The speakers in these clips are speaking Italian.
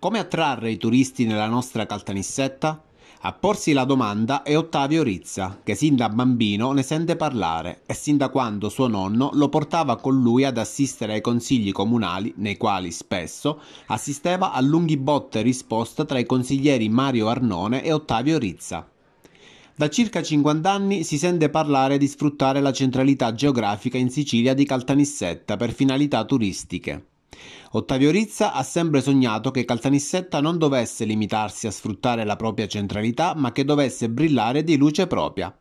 Come attrarre i turisti nella nostra Caltanissetta? A porsi la domanda è Ottavio Rizza, che sin da bambino ne sente parlare e sin da quando suo nonno lo portava con lui ad assistere ai consigli comunali, nei quali spesso assisteva a lunghi botte risposta tra i consiglieri Mario Arnone e Ottavio Rizza. Da circa 50 anni si sente parlare di sfruttare la centralità geografica in Sicilia di Caltanissetta per finalità turistiche. Ottavio Rizza ha sempre sognato che Caltanissetta non dovesse limitarsi a sfruttare la propria centralità, ma che dovesse brillare di luce propria.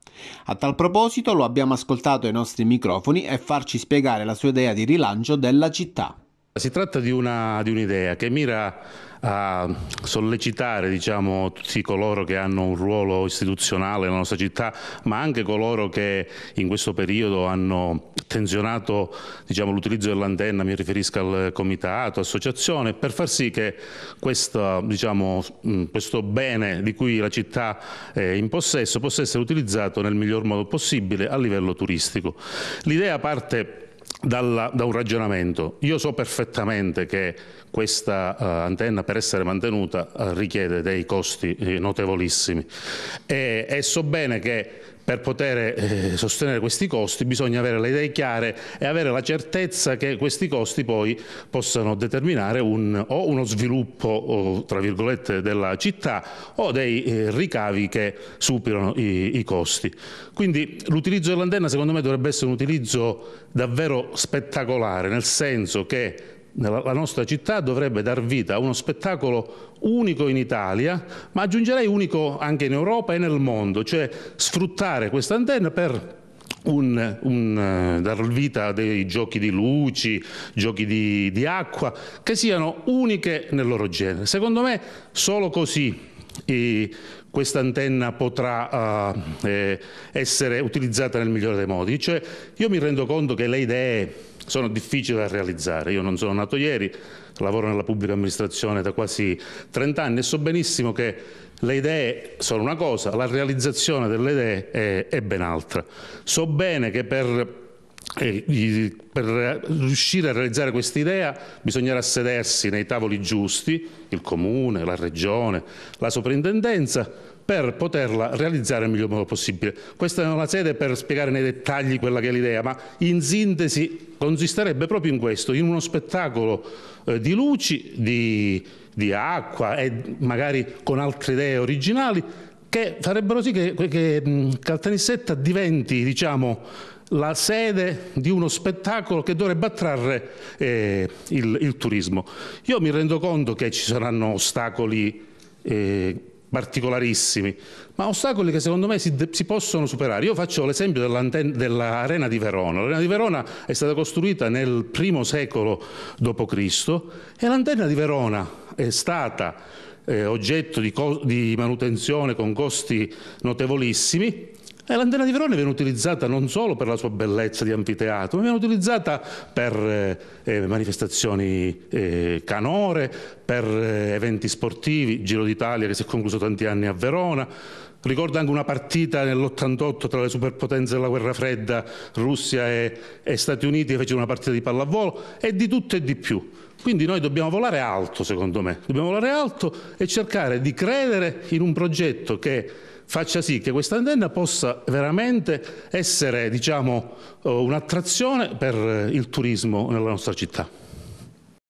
A tal proposito lo abbiamo ascoltato ai nostri microfoni e farci spiegare la sua idea di rilancio della città. Si tratta di, un'idea che mira a sollecitare diciamo, tutti coloro che hanno un ruolo istituzionale nella nostra città, ma anche coloro che in questo periodo hanno attenzionato diciamo, l'utilizzo dell'antenna, mi riferisco al comitato, associazione, per far sì che questo, diciamo, questo bene di cui la città è in possesso possa essere utilizzato nel miglior modo possibile a livello turistico. L'idea parte dalla, da un ragionamento. Io so perfettamente che questa uh, antenna per essere mantenuta uh, richiede dei costi eh, notevolissimi e, e so bene che per poter eh, sostenere questi costi bisogna avere le idee chiare e avere la certezza che questi costi poi possano determinare un, o uno sviluppo o, tra virgolette della città o dei eh, ricavi che superano i, i costi. Quindi l'utilizzo dell'antenna secondo me dovrebbe essere un utilizzo davvero spettacolare, nel senso che la nostra città dovrebbe dar vita a uno spettacolo unico in Italia, ma aggiungerei unico anche in Europa e nel mondo, cioè sfruttare questa antenna per un, un uh, dar vita a dei giochi di luci, giochi di, di acqua, che siano uniche nel loro genere. Secondo me solo così eh, questa antenna potrà uh, eh, essere utilizzata nel migliore dei modi. Cioè, io mi rendo conto che le idee sono difficili da realizzare. Io non sono nato ieri, lavoro nella pubblica amministrazione da quasi 30 anni e so benissimo che le idee sono una cosa, la realizzazione delle idee è, è ben altra. So bene che per e eh, per riuscire a realizzare questa idea bisognerà sedersi nei tavoli giusti, il comune, la regione, la soprintendenza, per poterla realizzare nel miglior modo possibile. Questa non è una sede per spiegare nei dettagli quella che è l'idea, ma in sintesi consisterebbe proprio in questo, in uno spettacolo eh, di luci, di, di acqua e magari con altre idee originali che farebbero sì che, che Caltanissetta diventi diciamo, la sede di uno spettacolo che dovrebbe attrarre eh, il, il, turismo. Io mi rendo conto che ci saranno ostacoli eh, particolarissimi, ma ostacoli che secondo me si, si possono superare. Io faccio l'esempio dell'arena di Verona. L'arena di Verona è stata costruita nel primo secolo d.C. e l'antenna di Verona è stata eh, oggetto di, di manutenzione con costi notevolissimi, e eh, l'antenna di Verona viene utilizzata non solo per la sua bellezza di anfiteatro, ma viene utilizzata per eh, eh manifestazioni eh, canore, per eh, eventi sportivi, Giro d'Italia che si è concluso tanti anni a Verona, Ricordo anche una partita nell'88 tra le superpotenze della guerra fredda, Russia e, e Stati Uniti, che fecero una partita di pallavolo e di tutto e di più. Quindi noi dobbiamo volare alto, secondo me, dobbiamo volare alto e cercare di credere in un progetto che faccia sì che questa antenna possa veramente essere diciamo, eh, un'attrazione per eh, il turismo nella nostra città.